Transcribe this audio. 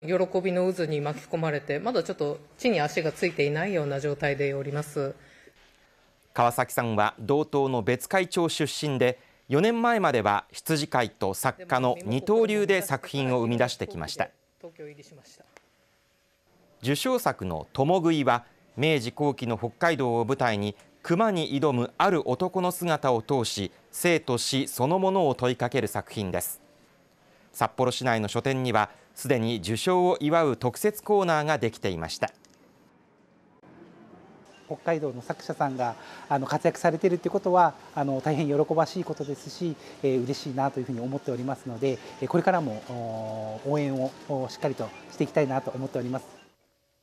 喜びの渦に巻き込まれて、まだちょっと地に足がついていないような状態でおります。川崎さんは同等の別会長出身で、4年前までは羊飼いと作家の二刀流で作品を生み出してきました。受賞作の「ともぐい」は明治後期の北海道を舞台に熊に挑むある男の姿を通し生と死そのものを問いかける作品です。札幌市内の書店にはすでに受賞を祝う特設コーナーができていました北海道の作者さんがあの活躍されているということはあの大変喜ばしいことですし、えー、嬉しいなというふうに思っておりますのでこれからも応援をしっかりとしていきたいなと思っております。